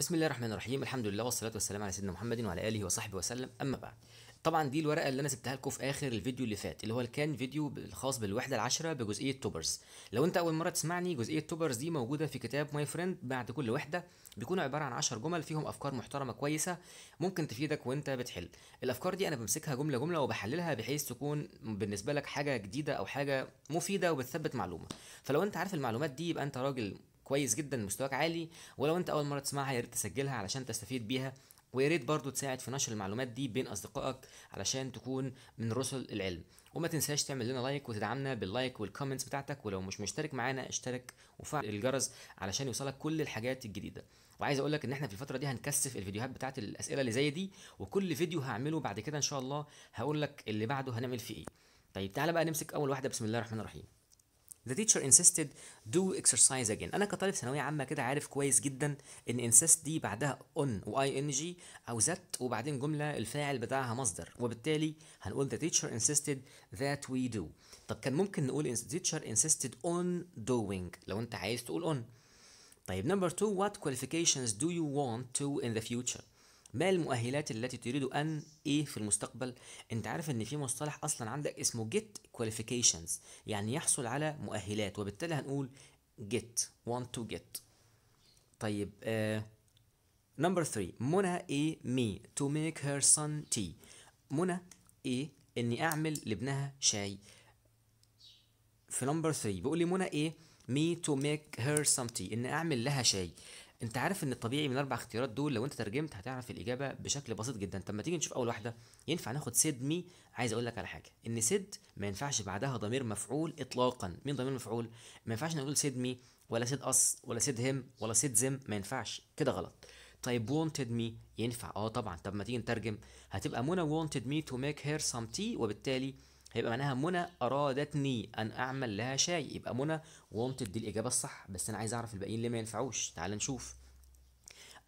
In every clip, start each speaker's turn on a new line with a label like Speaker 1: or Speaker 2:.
Speaker 1: بسم الله الرحمن الرحيم الحمد لله والصلاه والسلام على سيدنا محمد وعلى اله وصحبه وسلم اما بعد طبعا دي الورقه اللي انا سبتها لكم في اخر الفيديو اللي فات اللي هو كان فيديو الخاص بالوحده العشره بجزئيه توبرز لو انت اول مره تسمعني جزئيه توبرز دي موجوده في كتاب ماي فريند بعد كل وحده بيكون عباره عن 10 جمل فيهم افكار محترمه كويسه ممكن تفيدك وانت بتحل الافكار دي انا بمسكها جمله جمله وبحللها بحيث تكون بالنسبه لك حاجه جديده او حاجه مفيده وبتثبت معلومه فلو انت عارف المعلومات دي يبقى انت راجل كويس جدا مستواك عالي ولو انت اول مره تسمعها يا ريت تسجلها علشان تستفيد بيها ويا ريت برضه تساعد في نشر المعلومات دي بين اصدقائك علشان تكون من رسل العلم وما تنساش تعمل لنا لايك وتدعمنا باللايك والكومنتس بتاعتك ولو مش مشترك معانا اشترك وفعل الجرس علشان يوصلك كل الحاجات الجديده وعايز اقول لك ان احنا في الفتره دي هنكثف الفيديوهات بتاعت الاسئله اللي زي دي وكل فيديو هعمله بعد كده ان شاء الله هقول لك اللي بعده هنعمل فيه ايه طيب تعالى بقى نمسك اول واحده بسم الله الرحمن الرحيم The teacher insisted do exercise again. أنا كطالب ثانوية عامة كده عارف كويس جدا إن insist دي بعدها on و ing أو that وبعدين جملة الفاعل بتاعها مصدر وبالتالي هنقول the teacher insisted that we do. طب كان ممكن نقول the teacher insisted on doing لو أنت عايز تقول on. طيب number two what qualifications do you want to in the future؟ ما المؤهلات التي تريد ان ايه في المستقبل انت عارف ان في مصطلح اصلا عندك اسمه جيت كواليفيكيشنز يعني يحصل على مؤهلات وبالتالي هنقول جيت want تو جيت طيب نمبر uh, 3 منى ايه مي تو ميك هير سون تي منى ايه اني اعمل لابنها شاي في نمبر 3 بيقول لي منى ايه مي تو ميك هير سم تي ان اعمل لها شاي انت عارف ان الطبيعي من اربع اختيارات دول لو انت ترجمت هتعرف الاجابه بشكل بسيط جدا طب ما تيجي نشوف اول واحده ينفع ناخد سيد مي عايز اقول لك على حاجه ان سيد ما ينفعش بعدها ضمير مفعول اطلاقا مين ضمير مفعول ما ينفعش نقول سيد مي ولا سيد اس ولا سيد هم ولا سيد زم ما ينفعش كده غلط طيب wanted me ينفع اه طبعا طب ما تيجي نترجم هتبقى منى wanted me to make her some tea وبالتالي هيبقى معناها منى ارادتني ان اعمل لها شاي يبقى منى وانت دي الاجابه الصح بس انا عايز اعرف الباقيين ليه ما ينفعوش تعال نشوف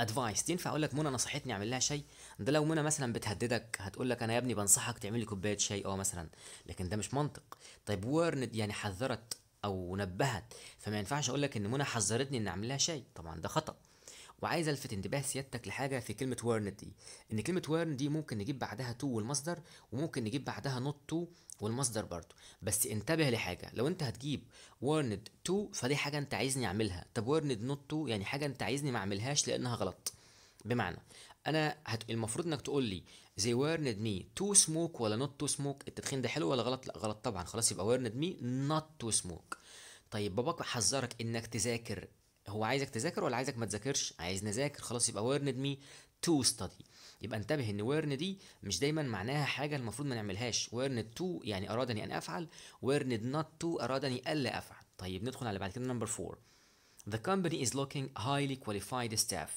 Speaker 1: ادفايس تنفع اقول لك منى نصحتني اعمل لها شاي ده لو منى مثلا بتهددك هتقول لك انا يا ابني بنصحك تعمل لي كوبايه شاي اه مثلا لكن ده مش منطق طيب ورند يعني حذرت او نبهت فما ينفعش اقول لك ان منى حذرتني ان اعمل لها شاي طبعا ده خطأ وعايز الفت انتباه سيادتك لحاجه في كلمه ويرند دي ان كلمه ويرند دي ممكن نجيب بعدها تو والمصدر وممكن نجيب بعدها نوت تو والمصدر برضو بس انتبه لحاجه لو انت هتجيب ويرند تو فدي حاجه انت عايزني اعملها طب ويرند نوت تو يعني حاجه انت عايزني ما اعملهاش لانها غلط بمعنى انا هت... المفروض انك تقول لي زي ويرند مي تو سموك ولا نوت تو سموك التدخين ده حلو ولا غلط لا غلط طبعا خلاص يبقى ويرند مي نوت تو سموك طيب باباك حذرك انك تذاكر هو عايزك تذاكر ولا عايزك ما تذاكرش عايز نذاكر خلاص يبقى ويرند مي تو ستادي يبقى انتبه ان ويرن دي مش دايما معناها حاجه المفروض ما نعملهاش ويرن تو يعني ارادني ان افعل ويرن نوت تو ارادني الا افعل طيب ندخل على بعد كده نمبر 4 The company is looking highly qualified staff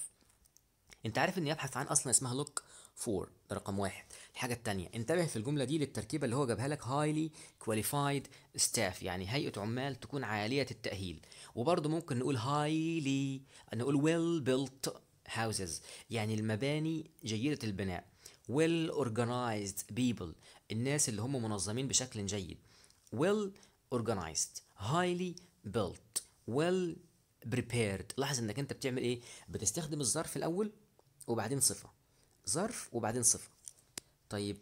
Speaker 1: انت عارف اني ابحث عن اصلا اسمها look فور ده رقم واحد الحاجة التانية انتبه في الجملة دي للتركيبة اللي هو جابها لك highly qualified staff يعني هيئة عمال تكون عالية التأهيل وبرضه ممكن نقول highly نقول well built houses يعني المباني جيدة البناء well organized people الناس اللي هم منظمين بشكل جيد well organized highly built well prepared لاحظ انك انت بتعمل ايه بتستخدم الظرف الاول وبعدين صفه ظرف وبعدين صفه طيب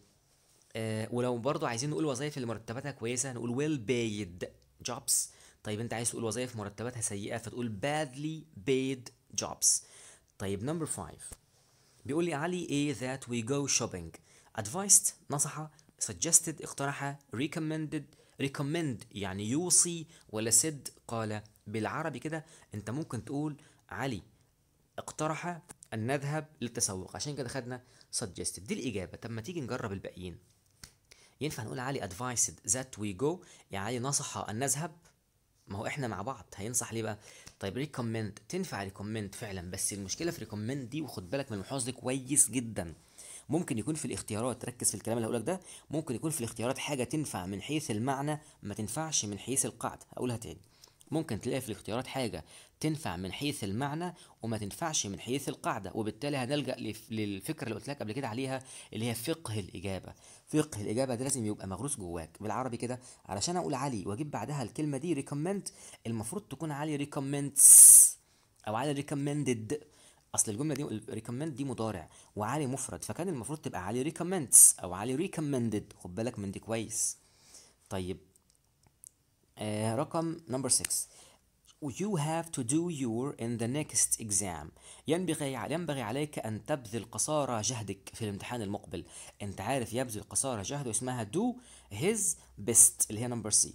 Speaker 1: آه ولو برضو عايزين نقول وظائف اللي مرتباتها كويسه هنقول well paid jobs طيب انت عايز تقول وظائف مرتباتها سيئه فتقول badly paid jobs طيب نمبر 5 بيقول لي علي ايه that we go shopping advised نصح suggested اقترح recommended recommend يعني يوصي ولا سد قال بالعربي كده انت ممكن تقول علي اقترح أن نذهب للتسوق عشان كده خدنا suggested دي الإجابة طب ما تيجي نجرب الباقيين ينفع نقول علي advised that we go يا يعني علي نصح أن نذهب ما هو احنا مع بعض هينصح ليه بقى طيب ريكومند تنفع ريكومند فعلا بس المشكله في ريكومند دي وخد بالك من المحافظ دي كويس جدا ممكن يكون في الاختيارات ركز في الكلام اللي هقولك ده ممكن يكون في الاختيارات حاجه تنفع من حيث المعنى ما تنفعش من حيث القاعده هقولها تاني ممكن تلاقي في الاختيارات حاجة تنفع من حيث المعنى وما تنفعش من حيث القاعدة وبالتالي هنلجأ للفكرة اللي قلت لك قبل كده عليها اللي هي فقه الإجابة فقه الإجابة ده لازم يبقى مغروس جواك بالعربي كده علشان أقول علي وأجيب بعدها الكلمة دي ريكومند المفروض تكون علي ريكومندس أو علي ريكومندد اصل الجمله دي ريكومند دي مضارع وعلي مفرد فكان المفروض تبقى علي ريكومنتس او علي ريكومندد خد بالك من دي كويس طيب آه، رقم نمبر 6 you have to do your in the next exam ينبغي ينبغي عليك أن تبذل قصارى جهدك في الامتحان المقبل أنت عارف يبذل قصارى جهده اسمها do his best اللي هي نمبر سي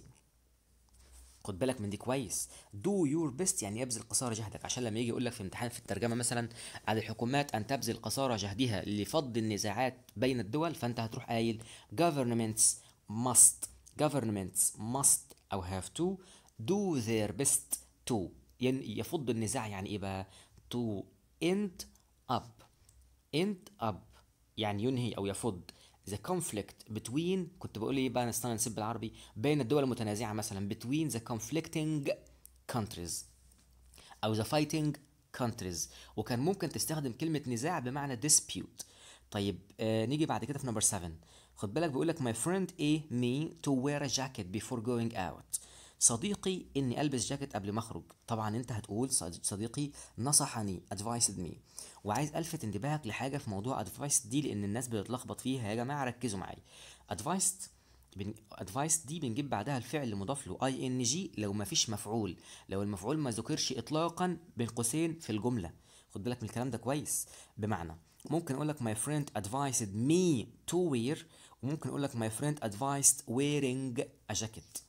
Speaker 1: خد بالك من دي كويس do your best يعني يبذل قصارى جهدك عشان لما يجي يقول لك في امتحان في الترجمة مثلا على الحكومات أن تبذل قصارى جهدها لفض النزاعات بين الدول فأنت هتروح قايل governments must governments must أو have to do their best to يفض النزاع يعني إيه بقى to end up end up يعني ينهي أو يفض the conflict between كنت بقول إيه بقى نستنى نسيب بالعربي بين الدول المتنازعة مثلا between the conflicting countries أو the fighting countries وكان ممكن تستخدم كلمة نزاع بمعنى dispute طيب آه نيجي بعد كده في نمبر 7 خد بالك بيقول لك my friend A me to wear a jacket before going out صديقي اني البس جاكيت قبل ما اخرج طبعا انت هتقول صديقي نصحني advised me وعايز الفت انتباهك لحاجه في موضوع advised دي لان الناس بتتلخبط فيها يا جماعه ركزوا معايا advised ادفايس دي بنجيب بعدها الفعل المضاف له اي ان جي لو ما فيش مفعول لو المفعول ما ذكرش اطلاقا بين قوسين في الجمله خد بالك من الكلام ده كويس بمعنى ممكن اقول لك my friend advised me to wear ممكن اقول لك my friend advised wearing a jacket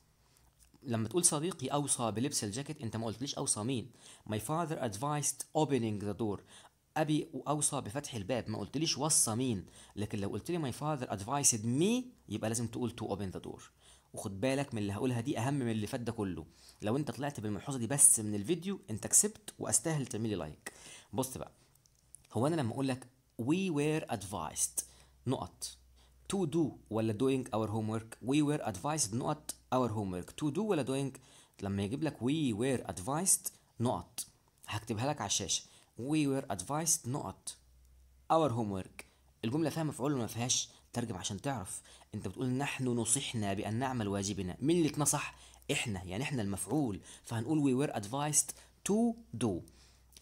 Speaker 1: لما تقول صديقي اوصى بلبس الجاكيت انت ما قلتليش اوصى مين my father advised opening the door ابي اوصى بفتح الباب ما قلتليش وصى مين لكن لو قلت لي my father advised me يبقى لازم تقول to open the door وخد بالك من اللي هقولها دي اهم من اللي فات ده كله لو انت طلعت بالملحوظه دي بس من الفيديو انت كسبت واستاهل تعملي لايك بص بقى هو انا لما اقول لك we were advised نقط to do ولا doing our homework we وي advised not our homework to do ولا doing لما يجيب لك وي were advised نقط هكتبها لك على الشاشه وي were advised نقط our homework الجمله فيها مفعول ولا ما فيهاش ترجم عشان تعرف انت بتقول نحن نصحنا بان نعمل واجبنا مين اللي اتنصح احنا يعني احنا المفعول فهنقول وي were advised to do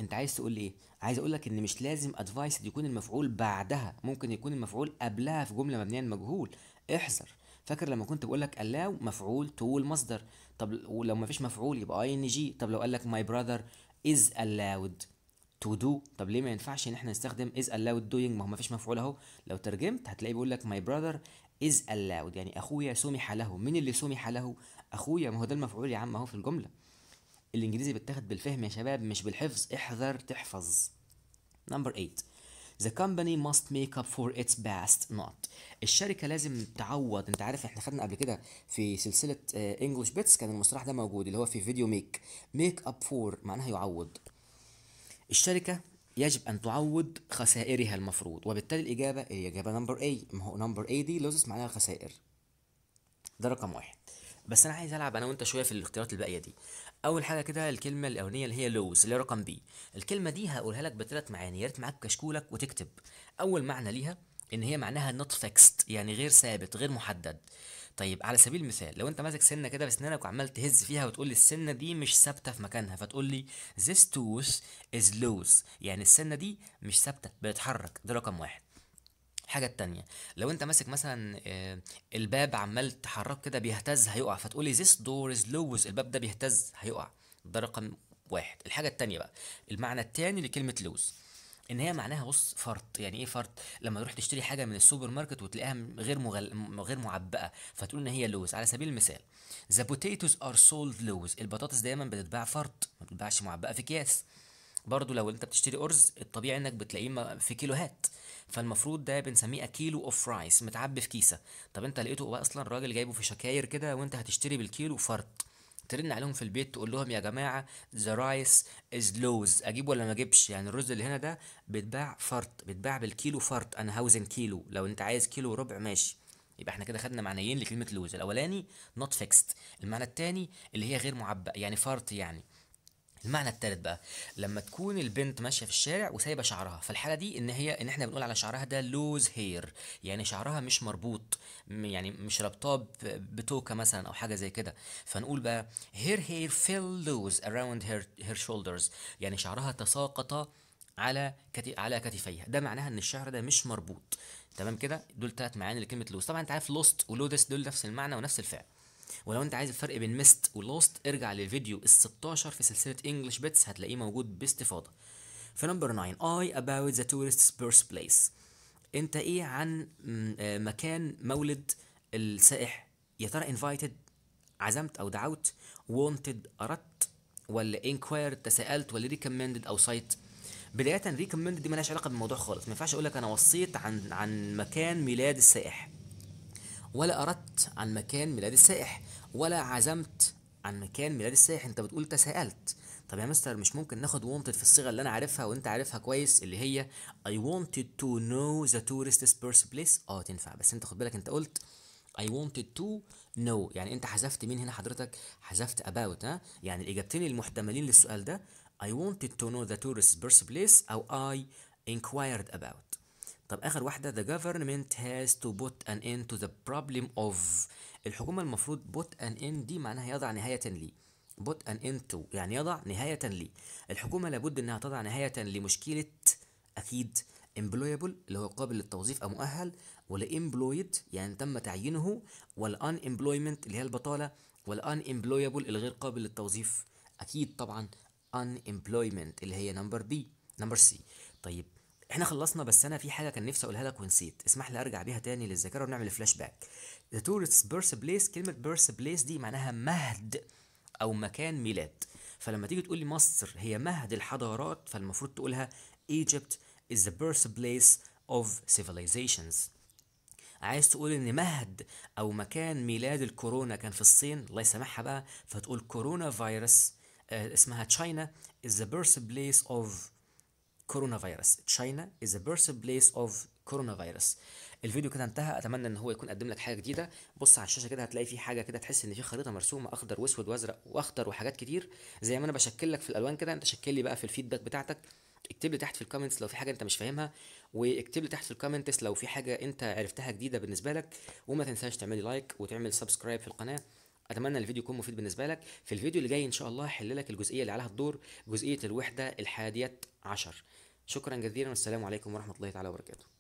Speaker 1: انت عايز تقول ايه عايز اقول لك ان مش لازم ادفايس يكون المفعول بعدها ممكن يكون المفعول قبلها في جمله مبنيه المجهول احذر فاكر لما كنت بقول لك الاو مفعول طول مصدر طب ولو ما فيش مفعول يبقى اي ان جي طب لو قال لك ماي براذر از allowed تو دو طب ليه ما ينفعش ان احنا نستخدم از allowed doing ما هو ما فيش مفعول اهو لو ترجمت هتلاقيه بيقول لك ماي براذر از allowed يعني اخويا سمح له مين اللي سمح له اخويا ما هو ده المفعول يا عم اهو في الجمله الانجليزي بيتاخد بالفهم يا شباب مش بالحفظ احذر تحفظ نمبر 8 The company must make up for its best not الشركة لازم تعوض انت عارف احنا خدنا قبل كده في سلسلة انجلش آه، بيتس كان المصطلح ده موجود اللي هو في فيديو ميك ميك اب فور معناها يعوض الشركة يجب ان تعوض خسائرها المفروض وبالتالي الاجابة الاجابة نمبر اي ما هو نمبر اي دي لوزس معناها خسائر ده رقم واحد بس انا عايز العب انا وانت شويه في الاختيارات الباقيه دي اول حاجه كده الكلمه الاولانيه اللي هي لوز اللي هي رقم بي الكلمه دي هقولها لك بثلاث معاني يا ريت معاك كشكولك وتكتب اول معنى ليها ان هي معناها نوت فيكست يعني غير ثابت غير محدد طيب على سبيل المثال لو انت ماسك سنه كده بسنانك وعمال تهز فيها وتقول لي السنه دي مش ثابته في مكانها فتقول لي this tooth is loose يعني السنه دي مش ثابته بتتحرك ده رقم واحد الحاجة التانية لو انت ماسك مثلا آه، الباب عمال تحرك كده بيهتز هيقع فتقولي this door is loose الباب ده بيهتز هيقع ده رقم واحد الحاجة التانية بقى المعنى التاني لكلمة لوز ان هي معناها بص فرط يعني ايه فرط لما تروح تشتري حاجه من السوبر ماركت وتلاقيها غير مغل... غير معبأه فتقول ان هي لوز على سبيل المثال ذا potatoes ار سولد لوز البطاطس دايما بتتباع فرط ما بتتباعش معبأه في اكياس برضو لو انت بتشتري ارز الطبيعي انك بتلاقيه في كيلوهات فالمفروض ده بنسميه كيلو اوف رايس متعبي في كيسه طب انت لقيته اصلا راجل جايبه في شكاير كده وانت هتشتري بالكيلو فرد ترن عليهم في البيت تقول لهم يا جماعه ذا رايس از لوز اجيب ولا ما اجيبش يعني الرز اللي هنا ده بيتباع فرد بيتباع بالكيلو فرد انا هاوزن كيلو لو انت عايز كيلو وربع ماشي يبقى احنا كده خدنا معنيين لكلمه لوز الاولاني نوت فيكست المعنى الثاني اللي هي غير معبأ يعني فرط يعني المعنى الثالث بقى لما تكون البنت ماشيه في الشارع وسايبه شعرها فالحاله دي ان هي ان احنا بنقول على شعرها ده لوز هير يعني شعرها مش مربوط يعني مش رابطاه بتوكه مثلا او حاجه زي كده فنقول بقى هير هير فيل لوز اراوند هير her يعني شعرها تساقط على على كتفيها ده معناها ان الشعر ده مش مربوط تمام كده دول ثلاث معاني لكلمه لوز طبعا انت عارف لوست ولودس دول نفس المعنى ونفس الفعل ولو انت عايز الفرق بين ميست ولوست ارجع للفيديو ال 16 في سلسله انجلش بيتس هتلاقيه موجود باستفاضه في نمبر 9 اي اباوت ذا tourist's birth بليس انت ايه عن آه، مكان مولد السائح يا ترى انفيتد عزمت او دعوت wanted اردت ولا انكويرد تساءلت ولا ريكومندد او سايت بدايه ريكومندد دي مالهاش علاقه بالموضوع خالص ما ينفعش اقول لك انا وصيت عن عن مكان ميلاد السائح ولا أردت عن مكان ميلاد السائح ولا عزمت عن مكان ميلاد السائح أنت بتقول تساءلت طب يا مستر مش ممكن ناخد wanted في الصيغة اللي أنا عارفها وأنت عارفها كويس اللي هي I wanted to know the tourist's first place أه تنفع بس أنت خد بالك أنت قلت I wanted to know يعني أنت حذفت مين هنا حضرتك حذفت about ها يعني الإجابتين المحتملين للسؤال ده I wanted to know the tourist's first place أو I inquired about طب اخر واحده the government has to put an end to the problem of الحكومه المفروض put an end دي معناها يضع نهايه ليه put an end to يعني يضع نهايه ليه الحكومه لابد انها تضع نهايه لمشكله اكيد employable اللي هو قابل للتوظيف او مؤهل ولا employed يعني تم تعيينه ولا unemployment اللي هي البطاله ولا unemployable الغير قابل للتوظيف اكيد طبعا unemployment اللي هي نمبر بي نمبر سي طيب احنا خلصنا بس انا في حاجه كان نفسي اقولها لك ونسيت اسمح لي ارجع بيها تاني للذاكره ونعمل فلاش باك ذا تورست بيرث بليس كلمه بيرث بليس دي معناها مهد او مكان ميلاد فلما تيجي تقول لي مصر هي مهد الحضارات فالمفروض تقولها Egypt is the birthplace of civilizations عايز تقول ان مهد او مكان ميلاد الكورونا كان في الصين الله يسامحها بقى فتقول كورونا فيروس آه، اسمها تشاينا is the birthplace of coronavirus China is a birthplace of coronavirus الفيديو كده انتهى اتمنى ان هو يكون قدم لك حاجه جديده بص على الشاشه كده هتلاقي في حاجه كده تحس ان في خريطه مرسومه اخضر واسود وازرق واخضر وحاجات كتير زي ما انا بشكل لك في الالوان كده انت شكل لي بقى في الفيدباك بتاعتك اكتب لي تحت في الكومنتس لو في حاجه انت مش فاهمها واكتب لي تحت في الكومنتس لو في حاجه انت عرفتها جديده بالنسبه لك وما تنساش تعمل لي لايك وتعمل سبسكرايب في القناه اتمنى الفيديو يكون مفيد بالنسبه لك في الفيديو اللي جاي ان شاء الله هحل لك الجزئيه اللي عليها الدور جزئيه الوحده الحادية عشر شكرا جزيلا والسلام عليكم ورحمه الله تعالى وبركاته